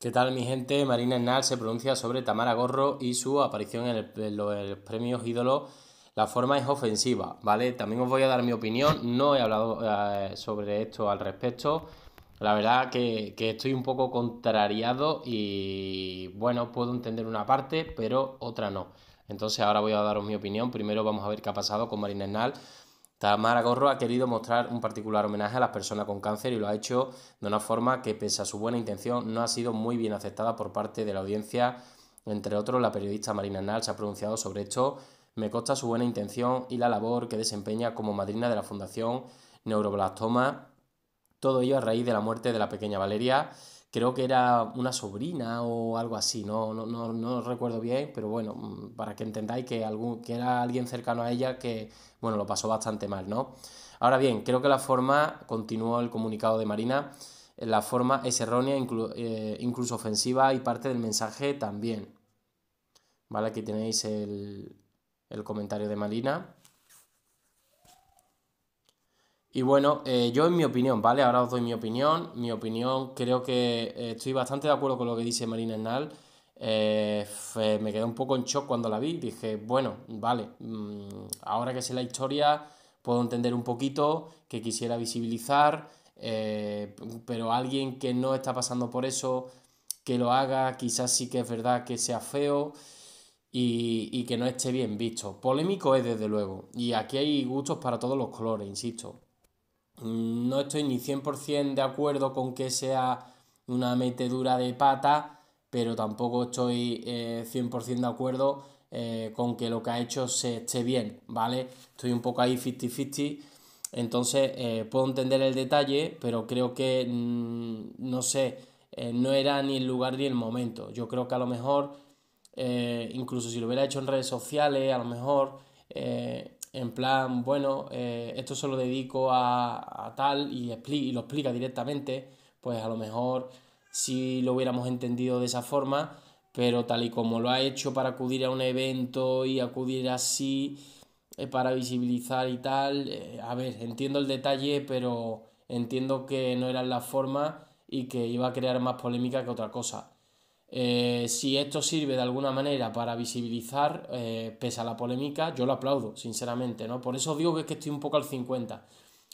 ¿Qué tal mi gente? Marina Hernal se pronuncia sobre Tamara Gorro y su aparición en, los, premios ídolos. La forma es ofensiva, ¿vale? También os voy a dar mi opinión, no he hablado eh, sobre esto al respecto. La verdad que, que estoy un poco contrariado y bueno, puedo entender una parte, pero otra no. Entonces ahora voy a daros mi opinión. Primero vamos a ver qué ha pasado con Marina Hernal. Tamara Gorro ha querido mostrar un particular homenaje a las personas con cáncer y lo ha hecho de una forma que, pese a su buena intención, no ha sido muy bien aceptada por parte de la audiencia. Entre otros, la periodista Marina Nal se ha pronunciado sobre esto. Me consta su buena intención y la labor que desempeña como madrina de la Fundación Neuroblastoma. Todo ello a raíz de la muerte de la pequeña Valeria creo que era una sobrina o algo así, no, no, recuerdo bien, pero bueno, mm, para que entendáis que, algún, que era alguien cercano a ella que, bueno, lo pasó bastante mal, ¿no? Ahora bien, creo que la forma, continuó el comunicado de Marina, la forma es errónea, eh, incluso ofensiva y parte del mensaje también. Vale, aquí tenéis el, el comentario de Marina. Y bueno, eh, yo en mi opinión, ¿vale? Ahora os doy mi opinión. Mi opinión, creo que eh, estoy bastante de acuerdo con lo que dice Marina Hernal. Eh, me quedé un poco en shock cuando la vi. Dije, bueno, vale, mm, ahora que sé la historia, puedo entender un poquito que quisiera visibilizar, pero alguien que no está pasando por eso, que lo haga, quizás sí que es verdad que sea feo. y que no esté bien visto. Polémico es desde luego. Y aquí hay gustos para todos los colores, insisto no estoy ni 100% de acuerdo con que sea una metedura de pata, pero tampoco estoy 100% eh, de acuerdo eh, con que lo que ha hecho se esté bien, ¿vale? Estoy un poco ahí 50-50, entonces eh, puedo entender el detalle, pero creo que, mm, no sé, no era ni el lugar ni el momento. Yo creo que a lo mejor, incluso si lo hubiera hecho en redes sociales, a lo mejor en plan, bueno, eh, esto se lo dedico a, tal y, lo explica directamente, pues a lo mejor si lo hubiéramos entendido de esa forma, pero tal y como lo ha hecho para acudir a un evento y acudir así, eh, para visibilizar y tal, eh, a ver, entiendo el detalle, pero entiendo que no era la forma y que iba a crear más polémica que otra cosa. Eh, si esto sirve de alguna manera para visibilizar, eh, pese a la polémica, yo lo aplaudo, sinceramente, ¿no? Por eso digo que, es que estoy un poco al 50,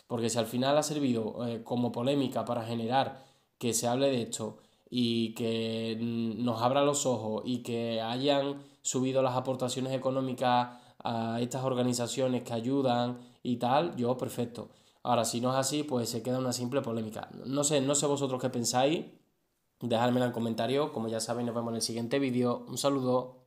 porque si al final ha servido eh, como polémica para generar que se hable de esto y que mm, nos abra los ojos y que hayan subido las aportaciones económicas a estas organizaciones que ayudan y tal, yo perfecto. Ahora, si no es así, pues se queda una simple polémica. No sé, no sé vosotros qué pensáis dejármela en comentario. Como ya sabéis, nos vemos en el siguiente vídeo. Un saludo.